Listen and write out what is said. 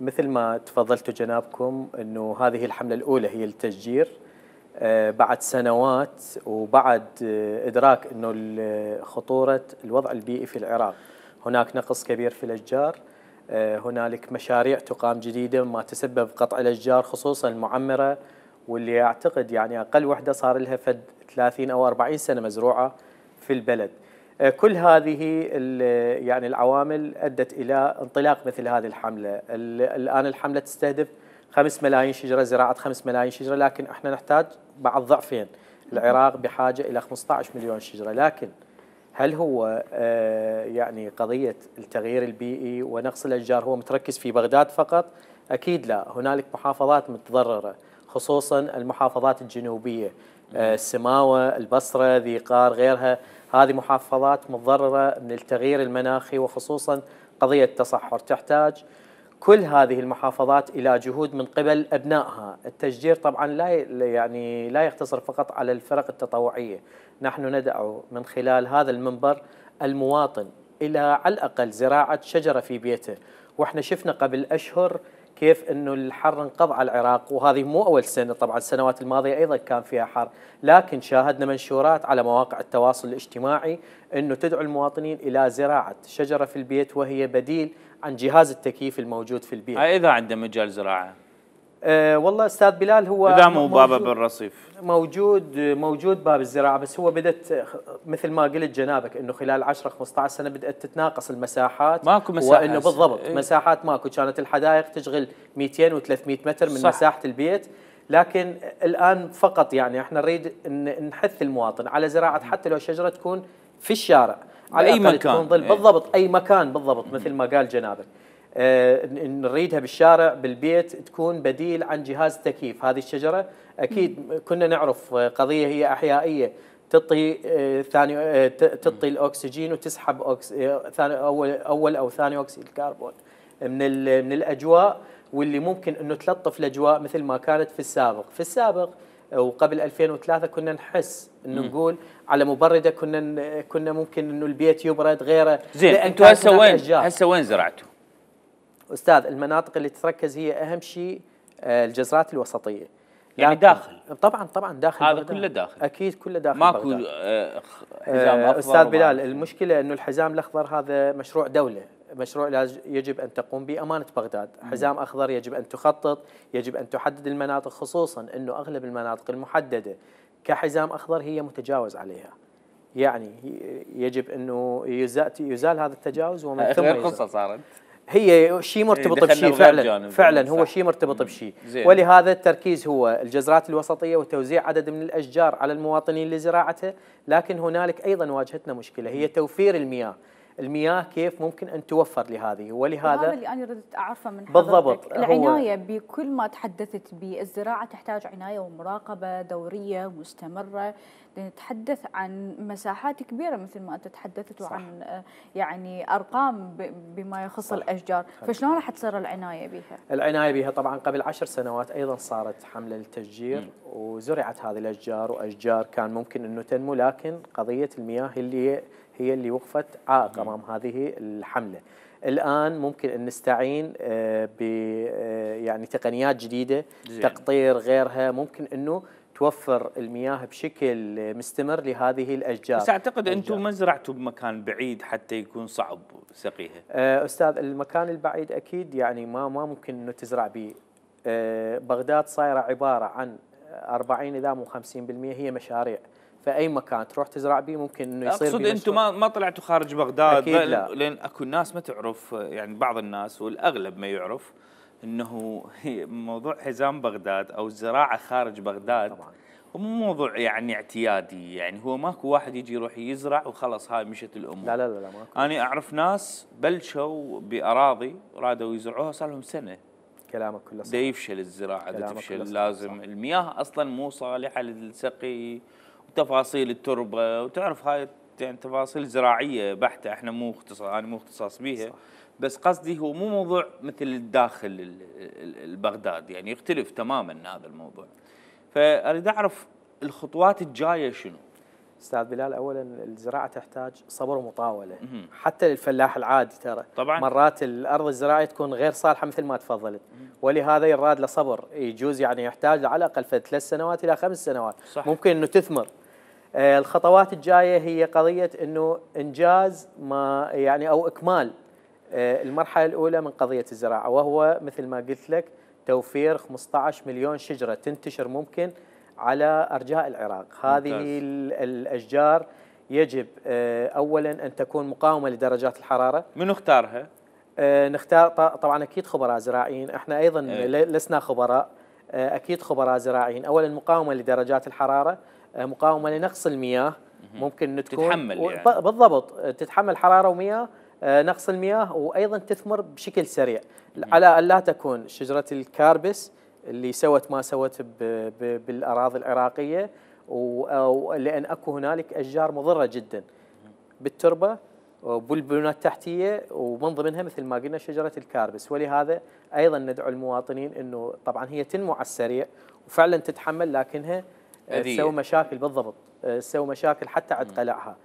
مثل ما تفضلتوا جنابكم انه هذه الحمله الاولى هي التشجير آه، بعد سنوات وبعد آه، ادراك انه خطوره الوضع البيئي في العراق هناك نقص كبير في الاشجار آه، هنالك مشاريع تقام جديده ما تسبب قطع الاشجار خصوصا المعمره واللي اعتقد يعني اقل وحده صار لها فد 30 او 40 سنه مزروعه في البلد آه، كل هذه يعني العوامل ادت الى انطلاق مثل هذه الحمله، الان الحمله تستهدف 5 ملايين شجره زراعه 5 ملايين شجره لكن احنا نحتاج بعد ضعفين، العراق بحاجه الى 15 مليون شجره لكن هل هو آه، يعني قضيه التغيير البيئي ونقص الاشجار هو متركز في بغداد فقط؟ اكيد لا، هنالك محافظات متضرره خصوصا المحافظات الجنوبيه، آه، السماوه، البصره، ذي قار، غيرها، هذه محافظات متضرره من التغيير المناخي وخصوصا قضيه التصحر، تحتاج كل هذه المحافظات الى جهود من قبل ابنائها، التشجير طبعا لا يعني لا يقتصر فقط على الفرق التطوعيه، نحن ندعو من خلال هذا المنبر المواطن الى على الاقل زراعه شجره في بيته، واحنا شفنا قبل اشهر كيف انه الحر انقض على العراق وهذه مو اول سنه طبعا السنوات الماضيه ايضا كان فيها حر، لكن شاهدنا منشورات على مواقع التواصل الاجتماعي انه تدعو المواطنين الى زراعه شجره في البيت وهي بديل عن جهاز التكييف الموجود في البيت. اذا عنده مجال زراعه. أه والله استاذ بلال هو اذا مو بابه بالرصيف موجود موجود باب الزراعه بس هو بدات مثل ما قلت جنابك انه خلال 10 15 سنه بدات تتناقص المساحات ماكو مساحات وانه بالضبط ايه مساحات ماكو كانت الحدائق تشغل 200 و300 متر من صح مساحه البيت لكن الان فقط يعني احنا نريد نحث المواطن على زراعه حتى لو شجره تكون في الشارع على اي مكان تكون ظل إيه. بالضبط اي مكان بالضبط مثل ما قال جنابك آه، نريدها بالشارع بالبيت تكون بديل عن جهاز تكييف هذه الشجره اكيد كنا نعرف آه، قضيه هي احيائيه تطي آه، ثاني تطي الاكسجين وتسحب أكس ثاني اول اول او ثاني اكسيد الكربون من من الاجواء واللي ممكن انه تلطف الاجواء مثل ما كانت في السابق، في السابق وقبل 2003 كنا نحس انه نقول على مبرده كنا كنا ممكن انه البيت يبرد غيره زين انتم هسه وين هسه وين زرعتوا؟ استاذ المناطق اللي تتركز هي اهم شيء آه، الجزرات الوسطيه يعني داخل طبعا طبعا داخل هذا كله داخل اكيد كله داخل ماكو آه، حزام آه، اخضر استاذ بلال المشكله انه الحزام الاخضر هذا مشروع دوله مشروع يجب ان تقوم به امانه بغداد، حزام اخضر يجب ان تخطط، يجب ان تحدد المناطق خصوصا انه اغلب المناطق المحدده كحزام اخضر هي متجاوز عليها. يعني يجب انه يزال هذا التجاوز ومن ثم غير قصه صارت هي شيء مرتبط إيه، بشيء فعلا فعلا هو شيء مرتبط بشيء ولهذا التركيز هو الجزرات الوسطيه وتوزيع عدد من الاشجار على المواطنين لزراعته لكن هنالك ايضا واجهتنا مشكله هي توفير المياه المياه كيف ممكن ان توفر لهذه ولهذا هذا اللي انا ردت اعرفه من حضرتك بالضبط العنايه بكل ما تحدثت به الزراعه تحتاج عنايه ومراقبه دوريه مستمره نتحدث عن مساحات كبيره مثل ما انت تحدثت وعن يعني ارقام بما يخص صح. الاشجار فشلون راح تصير العنايه بها العنايه بها طبعا قبل عشر سنوات ايضا صارت حمله للتشجير م. وزرعت هذه الاشجار واشجار كان ممكن انه تنمو لكن قضيه المياه اللي هي اللي وقفت عائق امام هذه الحمله. الان ممكن ان نستعين آه، ب آه، يعني تقنيات جديده زين. تقطير غيرها ممكن انه توفر المياه بشكل مستمر لهذه الاشجار بس اعتقد انتم ما زرعتوا بمكان بعيد حتى يكون صعب سقيها آه، استاذ المكان البعيد اكيد يعني ما ما ممكن انه تزرع به بغداد صايره عباره عن 40 اذا مو 50% هي مشاريع في اي مكان تروح تزرع به ممكن انه يصير اقصد انتم ما ما طلعتوا خارج بغداد أكيد لا. لان اكو ناس ما تعرف يعني بعض الناس والاغلب ما يعرف انه موضوع حزام بغداد او الزراعه خارج بغداد طبعا مو موضوع يعني اعتيادي يعني هو ماكو واحد يجي يروح يزرع وخلص هاي مشت الامور لا لا لا, لا ماكو انا اعرف ناس بلشوا باراضي رادوا يزرعوها صار لهم سنه كلامك كله صح يفشل الزراعه تفشل لازم صح. المياه اصلا مو صالحه للسقي تفاصيل التربه وتعرف هاي يعني تفاصيل زراعيه بحته احنا مو اختصاص انا مو اختصاص بيها صح. بس قصدي هو مو موضوع مثل الداخل البغداد يعني يختلف تماما هذا الموضوع فاريد اعرف الخطوات الجايه شنو استاذ بلال اولا الزراعه تحتاج صبر ومطاوله حتى للفلاح العادي ترى طبعا مرات الارض الزراعيه تكون غير صالحه مثل ما تفضلت ولهذا يراد له صبر يجوز يعني يحتاج على الاقل ثلاث سنوات الى خمس سنوات صح. ممكن انه تثمر آه، الخطوات الجايه هي قضيه انه انجاز ما يعني او اكمال آه، المرحله الاولى من قضيه الزراعه وهو مثل ما قلت لك توفير 15 مليون شجره تنتشر ممكن على ارجاء العراق، هذه ممتاز. الاشجار يجب آه، اولا ان تكون مقاومه لدرجات الحراره. من اختارها؟ نختار طبعا اكيد خبراء زراعيين، احنا ايضا إيه. لسنا خبراء اكيد خبراء زراعيين، اولا مقاومه لدرجات الحراره، آه، مقاومه لنقص المياه ممكن تكون تتحمل يعني. بالضبط آه، تتحمل حراره ومياه آه، نقص المياه وايضا تثمر بشكل سريع على ان لا تكون شجره الكاربس اللي سوت ما سوت بالاراضي العراقيه ولان اكو هنالك اشجار مضره جدا بالتربه وبالبنيات التحتيه ومن ضمنها مثل ما قلنا شجره الكاربس ولهذا ايضا ندعو المواطنين انه طبعا هي تنمو على السريع وفعلا تتحمل لكنها آه، تسوي مشاكل بالضبط آه، تسوي مشاكل حتى عند قلعها